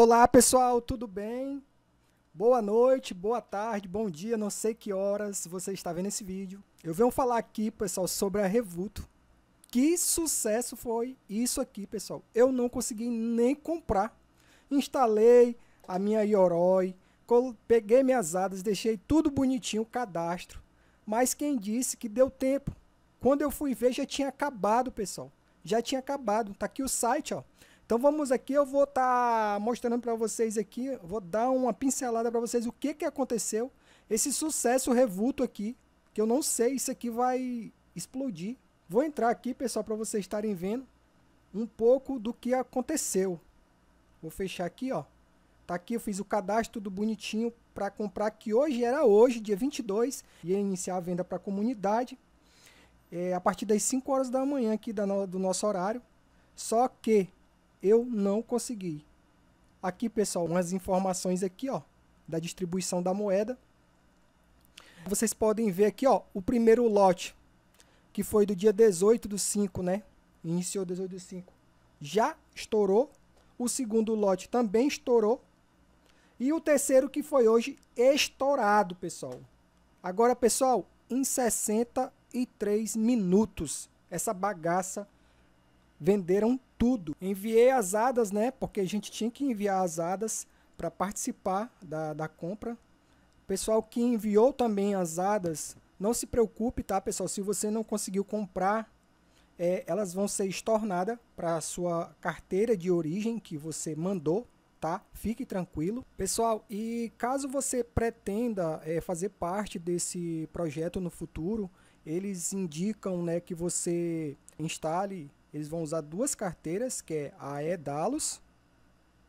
Olá pessoal, tudo bem? Boa noite, boa tarde, bom dia, não sei que horas você está vendo esse vídeo. Eu venho falar aqui, pessoal, sobre a Revuto. Que sucesso foi isso aqui, pessoal. Eu não consegui nem comprar. Instalei a minha Yoroi, peguei minhas adas, deixei tudo bonitinho, o cadastro. Mas quem disse que deu tempo? Quando eu fui ver, já tinha acabado, pessoal. Já tinha acabado. Tá aqui o site, ó. Então vamos aqui, eu vou estar tá mostrando para vocês aqui, vou dar uma pincelada para vocês o que, que aconteceu. Esse sucesso revuto aqui, que eu não sei, isso aqui vai explodir. Vou entrar aqui, pessoal, para vocês estarem vendo um pouco do que aconteceu. Vou fechar aqui, ó. Tá aqui, eu fiz o cadastro do bonitinho para comprar, que hoje era hoje, dia 22, ia iniciar a venda para a comunidade. É, a partir das 5 horas da manhã aqui da no, do nosso horário. Só que eu não consegui. Aqui, pessoal, umas informações aqui, ó, da distribuição da moeda. Vocês podem ver aqui, ó, o primeiro lote, que foi do dia 18 do 5, né? Iniciou 18 do 5. Já estourou. O segundo lote também estourou. E o terceiro que foi hoje estourado, pessoal. Agora, pessoal, em 63 minutos, essa bagaça venderam tudo. Enviei as adas, né? Porque a gente tinha que enviar as adas para participar da, da compra. Pessoal que enviou também as adas, não se preocupe, tá, pessoal? Se você não conseguiu comprar, é, elas vão ser estornadas para a sua carteira de origem que você mandou, tá? Fique tranquilo. Pessoal, e caso você pretenda é, fazer parte desse projeto no futuro, eles indicam né, que você instale eles vão usar duas carteiras, que é a Edalos,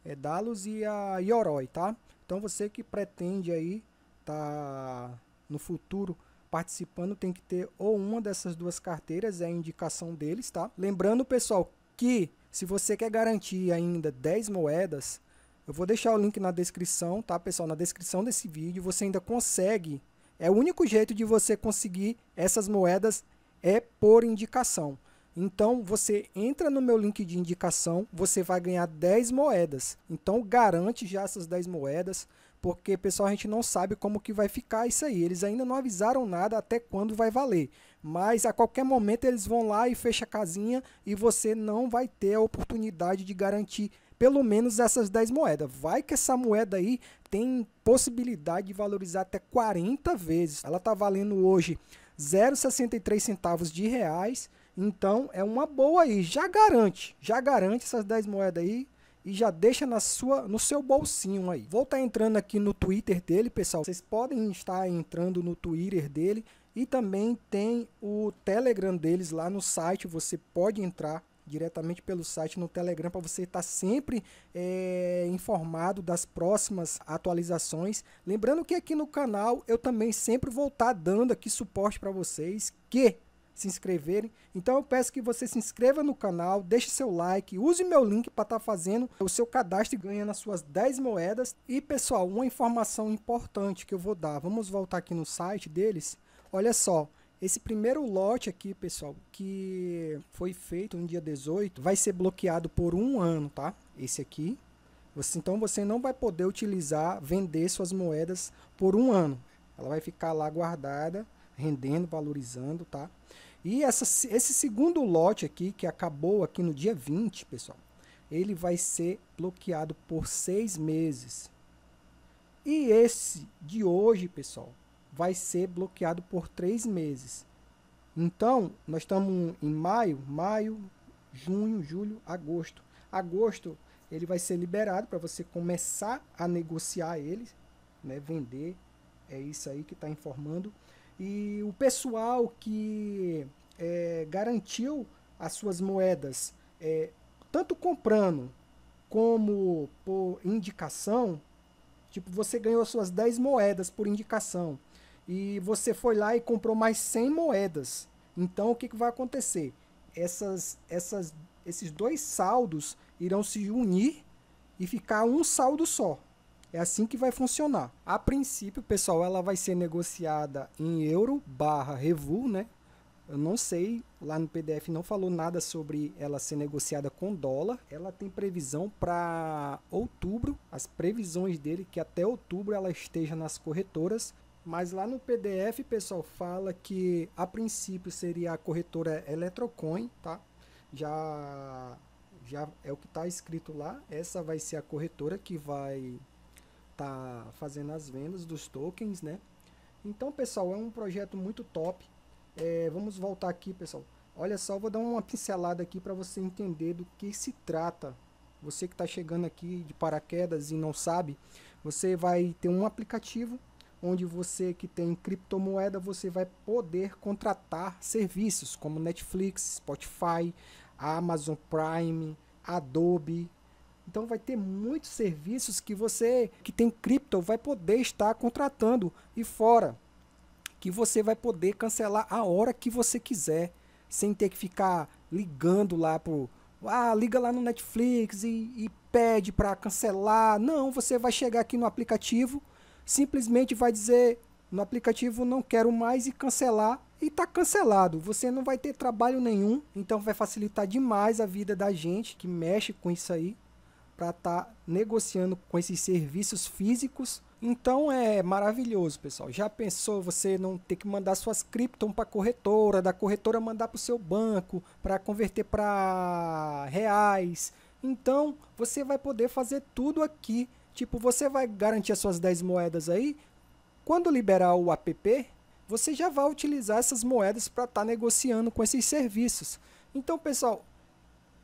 Edalos e a Yoroi, tá? Então você que pretende aí tá no futuro participando tem que ter ou uma dessas duas carteiras, é a indicação deles, tá? Lembrando, pessoal, que se você quer garantir ainda 10 moedas, eu vou deixar o link na descrição, tá, pessoal? Na descrição desse vídeo você ainda consegue. É o único jeito de você conseguir essas moedas é por indicação. Então você entra no meu link de indicação, você vai ganhar 10 moedas. Então garante já essas 10 moedas, porque pessoal, a gente não sabe como que vai ficar isso aí. Eles ainda não avisaram nada até quando vai valer, mas a qualquer momento eles vão lá e fecha a casinha e você não vai ter a oportunidade de garantir pelo menos essas 10 moedas. Vai que essa moeda aí tem possibilidade de valorizar até 40 vezes. Ela está valendo hoje 0,63 centavos de reais então é uma boa aí, já garante, já garante essas 10 moedas aí e já deixa na sua, no seu bolsinho aí. Vou estar tá entrando aqui no Twitter dele, pessoal. Vocês podem estar entrando no Twitter dele e também tem o Telegram deles lá no site, você pode entrar diretamente pelo site no Telegram para você estar tá sempre é, informado das próximas atualizações. Lembrando que aqui no canal eu também sempre vou estar tá dando aqui suporte para vocês que se inscreverem. Então eu peço que você se inscreva no canal, deixe seu like, use meu link para estar tá fazendo o seu cadastro e ganhando as suas 10 moedas. E pessoal, uma informação importante que eu vou dar, vamos voltar aqui no site deles. Olha só, esse primeiro lote aqui, pessoal, que foi feito no dia 18, vai ser bloqueado por um ano, tá? Esse aqui. Você, então você não vai poder utilizar, vender suas moedas por um ano. Ela vai ficar lá guardada, rendendo, valorizando, tá? E essa, esse segundo lote aqui, que acabou aqui no dia 20, pessoal, ele vai ser bloqueado por seis meses. E esse de hoje, pessoal, vai ser bloqueado por três meses. Então, nós estamos em maio, maio, junho, julho, agosto. Agosto, ele vai ser liberado para você começar a negociar ele, né, vender. É isso aí que está informando. E o pessoal que é, garantiu as suas moedas, é, tanto comprando como por indicação, tipo, você ganhou as suas 10 moedas por indicação e você foi lá e comprou mais 100 moedas. Então o que, que vai acontecer? Essas, essas, esses dois saldos irão se unir e ficar um saldo só. É assim que vai funcionar. A princípio, pessoal, ela vai ser negociada em euro barra revu, né? Eu não sei, lá no PDF não falou nada sobre ela ser negociada com dólar. Ela tem previsão para outubro, as previsões dele que até outubro ela esteja nas corretoras. Mas lá no PDF, pessoal, fala que a princípio seria a corretora Eletrocoin, tá? Já já é o que está escrito lá. Essa vai ser a corretora que vai tá fazendo as vendas dos tokens, né? Então, pessoal, é um projeto muito top. É, vamos voltar aqui, pessoal. Olha só, vou dar uma pincelada aqui para você entender do que se trata. Você que está chegando aqui de paraquedas e não sabe, você vai ter um aplicativo onde você que tem criptomoeda, você vai poder contratar serviços como Netflix, Spotify, Amazon Prime, Adobe, então vai ter muitos serviços que você que tem cripto vai poder estar contratando e fora que você vai poder cancelar a hora que você quiser, sem ter que ficar ligando lá pro ah, liga lá no Netflix e, e pede para cancelar. Não, você vai chegar aqui no aplicativo, simplesmente vai dizer no aplicativo não quero mais e cancelar e está cancelado. Você não vai ter trabalho nenhum, então vai facilitar demais a vida da gente que mexe com isso aí para estar tá negociando com esses serviços físicos. Então é maravilhoso, pessoal. Já pensou você não ter que mandar suas criptomoedas para corretora, da corretora mandar para o seu banco para converter para reais? Então você vai poder fazer tudo aqui. Tipo, você vai garantir as suas 10 moedas aí. Quando liberar o app, você já vai utilizar essas moedas para estar tá negociando com esses serviços. Então, pessoal,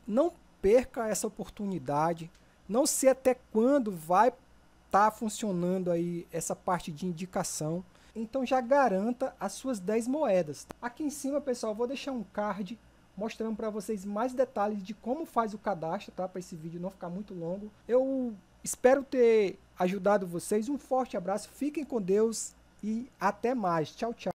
não perca essa oportunidade. Não sei até quando vai estar tá funcionando aí essa parte de indicação. Então já garanta as suas 10 moedas. Aqui em cima, pessoal, vou deixar um card mostrando para vocês mais detalhes de como faz o cadastro, tá? Para esse vídeo não ficar muito longo. Eu espero ter ajudado vocês. Um forte abraço, fiquem com Deus e até mais. Tchau, tchau.